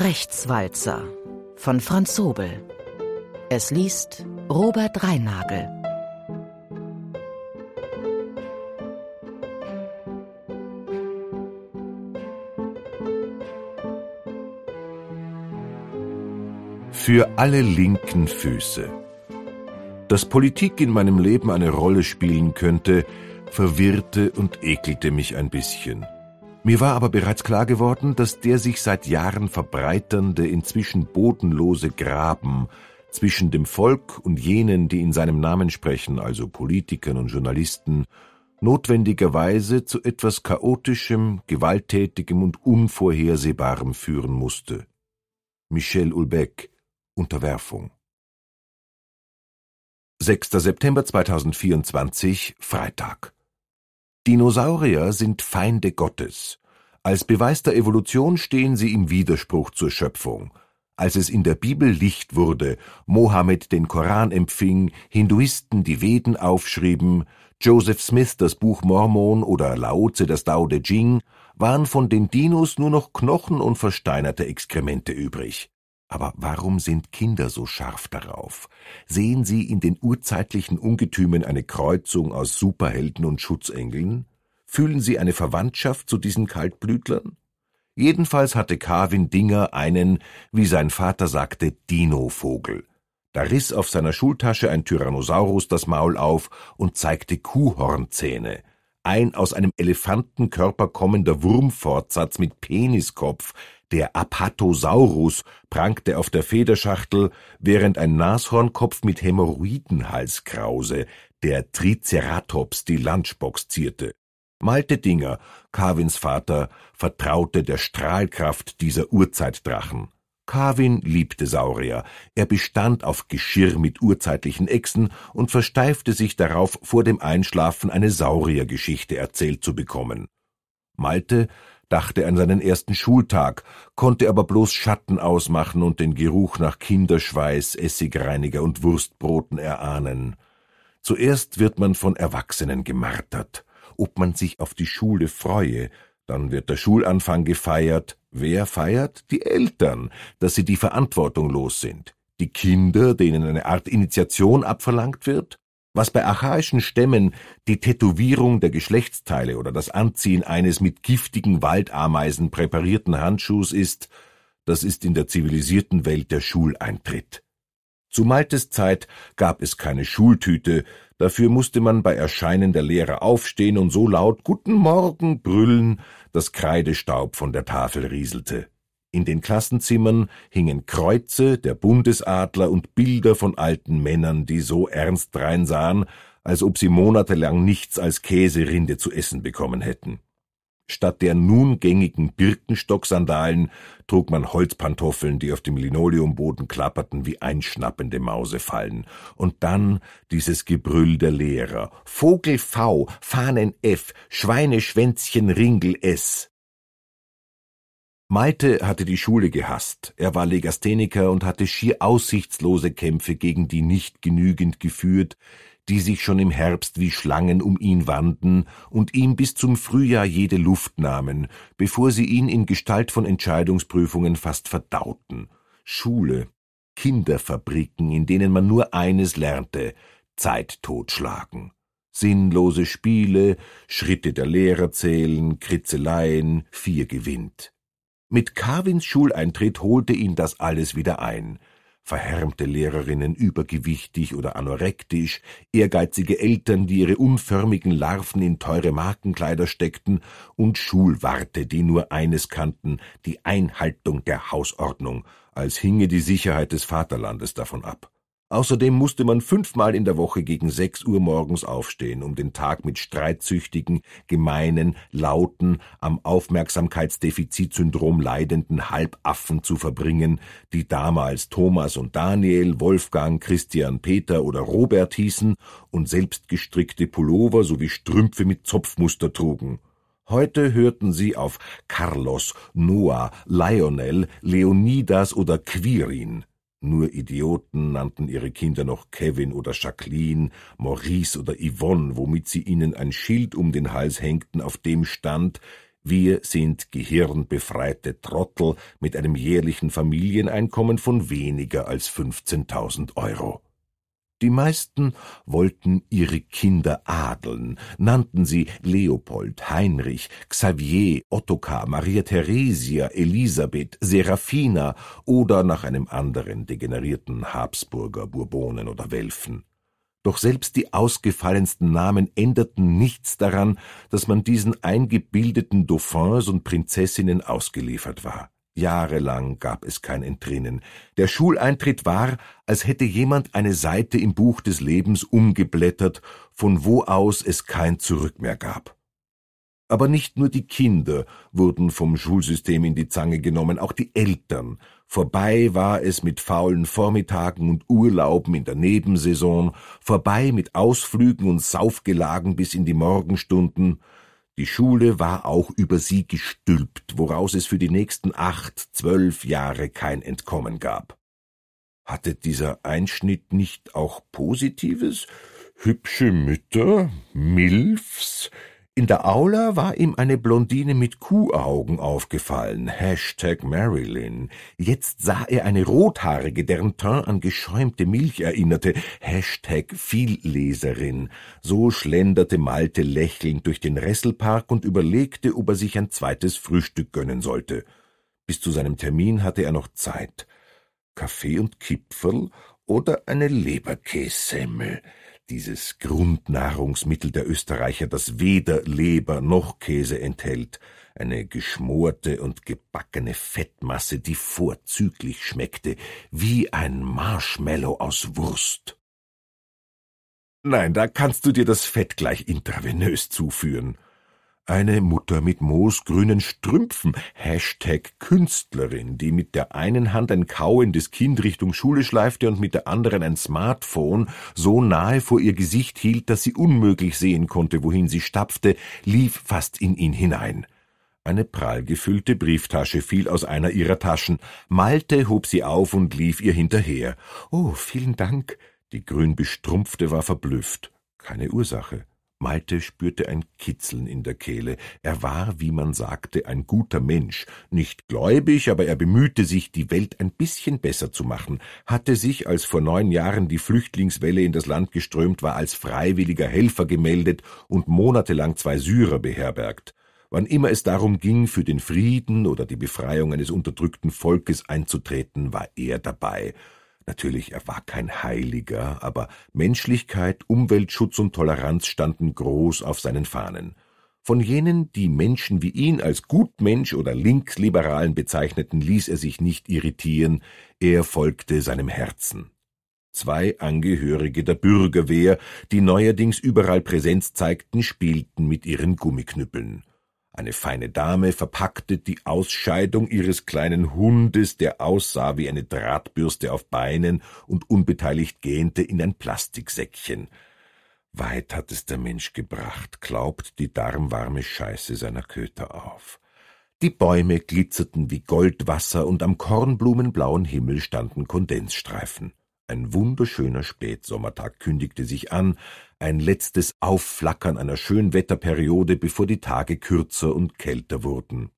Rechtswalzer von Franz Sobel. Es liest Robert Reinagel. Für alle linken Füße. Dass Politik in meinem Leben eine Rolle spielen könnte, verwirrte und ekelte mich ein bisschen. Mir war aber bereits klar geworden, dass der sich seit Jahren verbreiternde, inzwischen bodenlose Graben zwischen dem Volk und jenen, die in seinem Namen sprechen, also Politikern und Journalisten, notwendigerweise zu etwas Chaotischem, Gewalttätigem und Unvorhersehbarem führen musste. Michel Ulbeck Unterwerfung 6. September 2024 Freitag Dinosaurier sind Feinde Gottes. Als Beweis der Evolution stehen sie im Widerspruch zur Schöpfung. Als es in der Bibel Licht wurde, Mohammed den Koran empfing, Hinduisten die Veden aufschrieben, Joseph Smith das Buch Mormon oder Laozi das Tao de Jing, waren von den Dinos nur noch Knochen und versteinerte Exkremente übrig. Aber warum sind Kinder so scharf darauf? Sehen sie in den urzeitlichen Ungetümen eine Kreuzung aus Superhelden und Schutzengeln? Fühlen sie eine Verwandtschaft zu diesen Kaltblütlern? Jedenfalls hatte Carvin Dinger einen, wie sein Vater sagte, Dinovogel. Da riss auf seiner Schultasche ein Tyrannosaurus das Maul auf und zeigte Kuhhornzähne. Ein aus einem Elefantenkörper kommender Wurmfortsatz mit Peniskopf, der Apatosaurus prangte auf der Federschachtel, während ein Nashornkopf mit Hämorrhoidenhalskrause, der Triceratops, die Lunchbox zierte. Malte Dinger, Carvins Vater, vertraute der Strahlkraft dieser Urzeitdrachen. Carvin liebte Saurier. Er bestand auf Geschirr mit urzeitlichen Echsen und versteifte sich darauf, vor dem Einschlafen eine Sauriergeschichte erzählt zu bekommen. Malte dachte an seinen ersten Schultag, konnte aber bloß Schatten ausmachen und den Geruch nach Kinderschweiß, Essigreiniger und Wurstbroten erahnen. Zuerst wird man von Erwachsenen gemartert, ob man sich auf die Schule freue, dann wird der Schulanfang gefeiert. Wer feiert? Die Eltern, dass sie die Verantwortung los sind. Die Kinder, denen eine Art Initiation abverlangt wird, was bei archaischen Stämmen die Tätowierung der Geschlechtsteile oder das Anziehen eines mit giftigen Waldameisen präparierten Handschuhs ist, das ist in der zivilisierten Welt der Schuleintritt. Zu Maltes Zeit gab es keine Schultüte, dafür musste man bei Erscheinen der Lehrer aufstehen und so laut Guten Morgen brüllen, dass Kreidestaub von der Tafel rieselte. In den Klassenzimmern hingen Kreuze, der Bundesadler und Bilder von alten Männern, die so ernst dreinsahen, als ob sie monatelang nichts als Käserinde zu essen bekommen hätten. Statt der nun gängigen Birkenstocksandalen trug man Holzpantoffeln, die auf dem Linoleumboden klapperten wie einschnappende Mausefallen. Und dann dieses Gebrüll der Lehrer. Vogel V, Fahnen F, Schweineschwänzchen Ringel S. Malte hatte die Schule gehasst, er war Legastheniker und hatte schier aussichtslose Kämpfe gegen die nicht genügend geführt, die sich schon im Herbst wie Schlangen um ihn wandten und ihm bis zum Frühjahr jede Luft nahmen, bevor sie ihn in Gestalt von Entscheidungsprüfungen fast verdauten. Schule, Kinderfabriken, in denen man nur eines lernte, Zeit totschlagen. Sinnlose Spiele, Schritte der Lehrer zählen, Kritzeleien, vier gewinnt. Mit Carvins Schuleintritt holte ihn das alles wieder ein. Verhärmte Lehrerinnen übergewichtig oder anorektisch, ehrgeizige Eltern, die ihre unförmigen Larven in teure Markenkleider steckten, und Schulwarte, die nur eines kannten, die Einhaltung der Hausordnung, als hinge die Sicherheit des Vaterlandes davon ab. Außerdem musste man fünfmal in der Woche gegen sechs Uhr morgens aufstehen, um den Tag mit streitsüchtigen, gemeinen, lauten, am Aufmerksamkeitsdefizitsyndrom leidenden Halbaffen zu verbringen, die damals Thomas und Daniel, Wolfgang, Christian, Peter oder Robert hießen und selbstgestrickte Pullover sowie Strümpfe mit Zopfmuster trugen. Heute hörten sie auf Carlos, Noah, Lionel, Leonidas oder Quirin. Nur Idioten nannten ihre Kinder noch Kevin oder Jacqueline, Maurice oder Yvonne, womit sie ihnen ein Schild um den Hals hängten, auf dem stand Wir sind gehirnbefreite Trottel mit einem jährlichen Familieneinkommen von weniger als 15.000 Euro. Die meisten wollten ihre Kinder adeln, nannten sie Leopold, Heinrich, Xavier, Ottokar, Maria Theresia, Elisabeth, Serafina oder nach einem anderen degenerierten Habsburger, Bourbonen oder Welfen. Doch selbst die ausgefallensten Namen änderten nichts daran, dass man diesen eingebildeten Dauphins und Prinzessinnen ausgeliefert war. Jahrelang gab es kein Entrinnen. Der Schuleintritt war, als hätte jemand eine Seite im Buch des Lebens umgeblättert, von wo aus es kein Zurück mehr gab. Aber nicht nur die Kinder wurden vom Schulsystem in die Zange genommen, auch die Eltern. Vorbei war es mit faulen Vormittagen und Urlauben in der Nebensaison, vorbei mit Ausflügen und Saufgelagen bis in die Morgenstunden, die Schule war auch über sie gestülpt, woraus es für die nächsten acht, zwölf Jahre kein Entkommen gab. Hatte dieser Einschnitt nicht auch Positives? Hübsche Mütter, Milfs, in der Aula war ihm eine Blondine mit Kuhaugen aufgefallen. Hashtag Marilyn. Jetzt sah er eine Rothaarige, deren Teint an geschäumte Milch erinnerte. Hashtag Vielleserin. So schlenderte Malte lächelnd durch den Resselpark und überlegte, ob er sich ein zweites Frühstück gönnen sollte. Bis zu seinem Termin hatte er noch Zeit. Kaffee und Kipferl oder eine Leberkässemmel dieses Grundnahrungsmittel der Österreicher, das weder Leber noch Käse enthält, eine geschmorte und gebackene Fettmasse, die vorzüglich schmeckte, wie ein Marshmallow aus Wurst. Nein, da kannst du dir das Fett gleich intravenös zuführen eine Mutter mit moosgrünen Strümpfen, Hashtag Künstlerin, die mit der einen Hand ein kauendes Kind Richtung Schule schleifte und mit der anderen ein Smartphone so nahe vor ihr Gesicht hielt, dass sie unmöglich sehen konnte, wohin sie stapfte, lief fast in ihn hinein. Eine prallgefüllte Brieftasche fiel aus einer ihrer Taschen. Malte hob sie auf und lief ihr hinterher. Oh, vielen Dank. Die grünbestrumpfte war verblüfft. Keine Ursache. Malte spürte ein Kitzeln in der Kehle. Er war, wie man sagte, ein guter Mensch. Nicht gläubig, aber er bemühte sich, die Welt ein bisschen besser zu machen, hatte sich, als vor neun Jahren die Flüchtlingswelle in das Land geströmt war, als freiwilliger Helfer gemeldet und monatelang zwei Syrer beherbergt. Wann immer es darum ging, für den Frieden oder die Befreiung eines unterdrückten Volkes einzutreten, war er dabei Natürlich, er war kein Heiliger, aber Menschlichkeit, Umweltschutz und Toleranz standen groß auf seinen Fahnen. Von jenen, die Menschen wie ihn als Gutmensch oder Linksliberalen bezeichneten, ließ er sich nicht irritieren, er folgte seinem Herzen. Zwei Angehörige der Bürgerwehr, die neuerdings überall Präsenz zeigten, spielten mit ihren Gummiknüppeln. Eine feine Dame verpackte die Ausscheidung ihres kleinen Hundes, der aussah wie eine Drahtbürste auf Beinen und unbeteiligt gähnte, in ein Plastiksäckchen. Weit hat es der Mensch gebracht, glaubt die darmwarme Scheiße seiner Köter auf. Die Bäume glitzerten wie Goldwasser und am kornblumenblauen Himmel standen Kondensstreifen. Ein wunderschöner Spätsommertag kündigte sich an, ein letztes Aufflackern einer Schönwetterperiode, bevor die Tage kürzer und kälter wurden.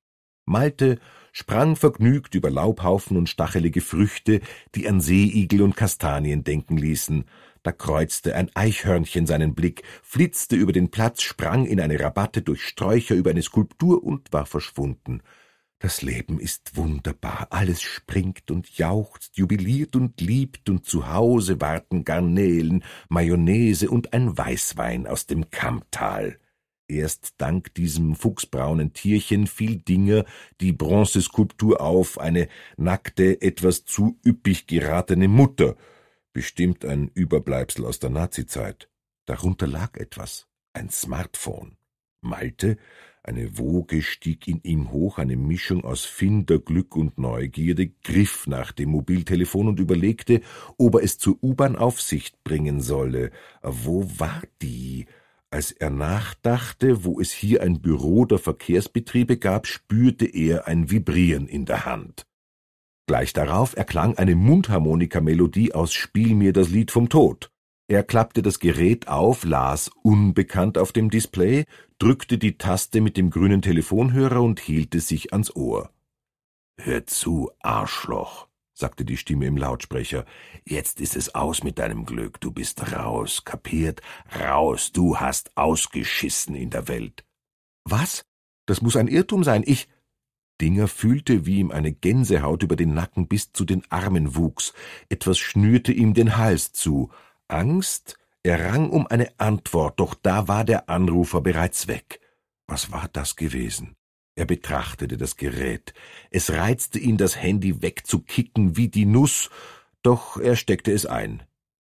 Malte sprang vergnügt über Laubhaufen und stachelige Früchte, die an Seeigel und Kastanien denken ließen. Da kreuzte ein Eichhörnchen seinen Blick, flitzte über den Platz, sprang in eine Rabatte durch Sträucher über eine Skulptur und war verschwunden. Das Leben ist wunderbar, alles springt und jauchzt, jubiliert und liebt, und zu Hause warten Garnelen, Mayonnaise und ein Weißwein aus dem Kammtal. Erst dank diesem fuchsbraunen Tierchen fiel Dinger die Bronzeskulptur auf, eine nackte, etwas zu üppig geratene Mutter, bestimmt ein Überbleibsel aus der Nazizeit. Darunter lag etwas, ein Smartphone. Malte eine Woge stieg in ihm hoch, eine Mischung aus Finderglück und Neugierde, griff nach dem Mobiltelefon und überlegte, ob er es zur U-Bahn Aufsicht bringen solle. Wo war die? Als er nachdachte, wo es hier ein Büro der Verkehrsbetriebe gab, spürte er ein Vibrieren in der Hand. Gleich darauf erklang eine Mundharmonikamelodie aus Spiel mir das Lied vom Tod. Er klappte das Gerät auf, las unbekannt auf dem Display, drückte die Taste mit dem grünen Telefonhörer und hielt es sich ans Ohr. Hör zu, Arschloch, sagte die Stimme im Lautsprecher. Jetzt ist es aus mit deinem Glück. Du bist raus, kapiert? Raus. Du hast ausgeschissen in der Welt. Was? Das muss ein Irrtum sein. Ich. Dinger fühlte, wie ihm eine Gänsehaut über den Nacken bis zu den Armen wuchs. Etwas schnürte ihm den Hals zu. Angst? Er rang um eine Antwort, doch da war der Anrufer bereits weg. Was war das gewesen? Er betrachtete das Gerät. Es reizte ihn, das Handy wegzukicken wie die Nuss, doch er steckte es ein.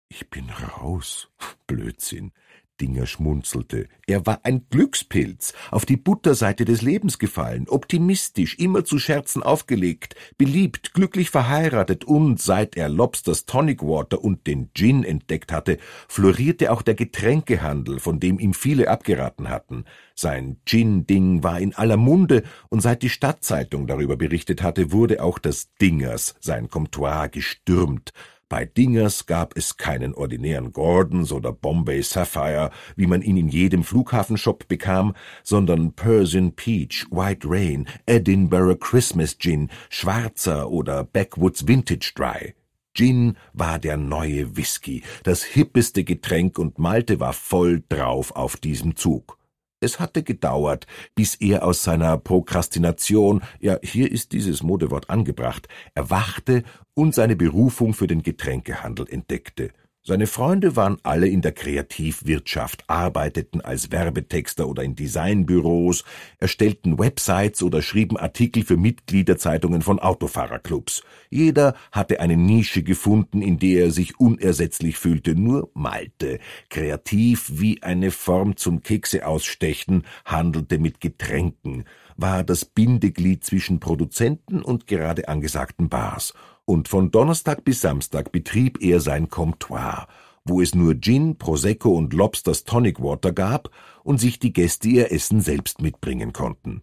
Ich bin raus. Blödsinn. Dinger schmunzelte. Er war ein Glückspilz, auf die Butterseite des Lebens gefallen, optimistisch, immer zu Scherzen aufgelegt, beliebt, glücklich verheiratet und seit er Lobsters Tonic Water und den Gin entdeckt hatte, florierte auch der Getränkehandel, von dem ihm viele abgeraten hatten. Sein Gin-Ding war in aller Munde und seit die Stadtzeitung darüber berichtet hatte, wurde auch das Dingers, sein Comptoir, gestürmt bei Dingers gab es keinen ordinären Gordons oder Bombay Sapphire, wie man ihn in jedem Flughafenshop bekam, sondern Persian Peach, White Rain, Edinburgh Christmas Gin, Schwarzer oder Backwoods Vintage Dry. Gin war der neue Whisky, das hippeste Getränk und Malte war voll drauf auf diesem Zug. Es hatte gedauert, bis er aus seiner Prokrastination, ja hier ist dieses Modewort angebracht, erwachte und seine Berufung für den Getränkehandel entdeckte – seine Freunde waren alle in der Kreativwirtschaft, arbeiteten als Werbetexter oder in Designbüros, erstellten Websites oder schrieben Artikel für Mitgliederzeitungen von Autofahrerclubs. Jeder hatte eine Nische gefunden, in der er sich unersetzlich fühlte, nur Malte, kreativ wie eine Form zum Kekse ausstechen, handelte mit Getränken, war das Bindeglied zwischen Produzenten und gerade angesagten Bars und von Donnerstag bis Samstag betrieb er sein Comptoir, wo es nur Gin, Prosecco und Lobsters Tonic Water gab und sich die Gäste ihr Essen selbst mitbringen konnten.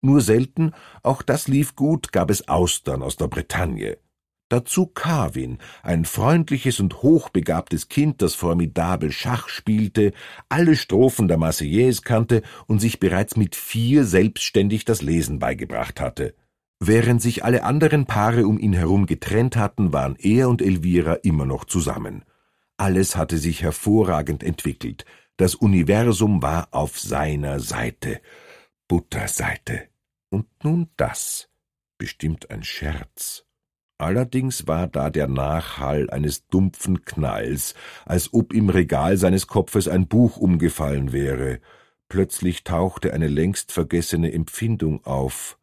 Nur selten, auch das lief gut, gab es Austern aus der Bretagne. Dazu Carvin, ein freundliches und hochbegabtes Kind, das formidabel Schach spielte, alle Strophen der Marseillaise kannte und sich bereits mit vier selbstständig das Lesen beigebracht hatte – Während sich alle anderen Paare um ihn herum getrennt hatten, waren er und Elvira immer noch zusammen. Alles hatte sich hervorragend entwickelt. Das Universum war auf seiner Seite. Butterseite. Und nun das. Bestimmt ein Scherz. Allerdings war da der Nachhall eines dumpfen Knalls, als ob im Regal seines Kopfes ein Buch umgefallen wäre. Plötzlich tauchte eine längst vergessene Empfindung auf.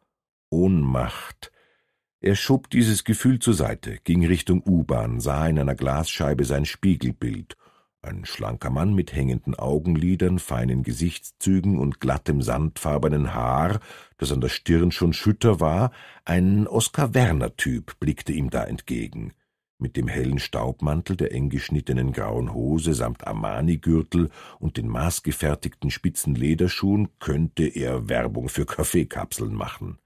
Ohnmacht. Er schob dieses Gefühl zur Seite, ging Richtung U-Bahn, sah in einer Glasscheibe sein Spiegelbild. Ein schlanker Mann mit hängenden Augenlidern, feinen Gesichtszügen und glattem sandfarbenen Haar, das an der Stirn schon schütter war, ein Oskar Werner Typ blickte ihm da entgegen. Mit dem hellen Staubmantel, der eng geschnittenen grauen Hose samt Armani-Gürtel und den maßgefertigten spitzen Lederschuhen könnte er Werbung für Kaffeekapseln machen.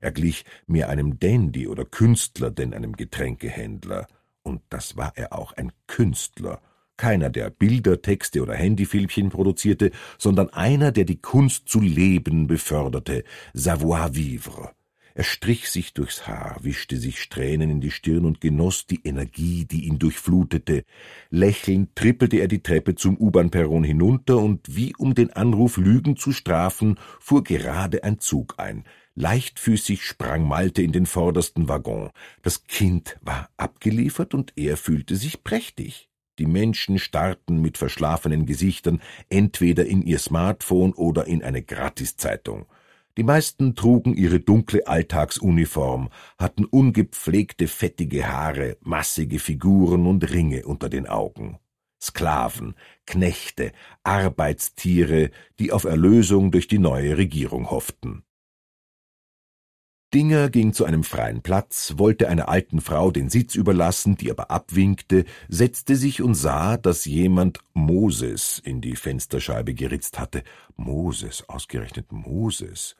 Er glich mehr einem Dandy oder Künstler denn einem Getränkehändler. Und das war er auch, ein Künstler. Keiner, der Bilder, Texte oder Handyfilmchen produzierte, sondern einer, der die Kunst zu leben beförderte, savoir vivre. Er strich sich durchs Haar, wischte sich Strähnen in die Stirn und genoss die Energie, die ihn durchflutete. Lächelnd trippelte er die Treppe zum U-Bahn-Perron hinunter und wie um den Anruf Lügen zu strafen, fuhr gerade ein Zug ein. Leichtfüßig sprang Malte in den vordersten Waggon. Das Kind war abgeliefert und er fühlte sich prächtig. Die Menschen starrten mit verschlafenen Gesichtern entweder in ihr Smartphone oder in eine Gratiszeitung. Die meisten trugen ihre dunkle Alltagsuniform, hatten ungepflegte fettige Haare, massige Figuren und Ringe unter den Augen. Sklaven, Knechte, Arbeitstiere, die auf Erlösung durch die neue Regierung hofften. Dinger ging zu einem freien Platz, wollte einer alten Frau den Sitz überlassen, die aber abwinkte, setzte sich und sah, dass jemand Moses in die Fensterscheibe geritzt hatte. Moses, ausgerechnet Moses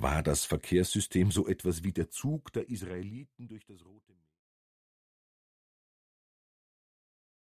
war das Verkehrssystem so etwas wie der Zug der Israeliten durch das Rote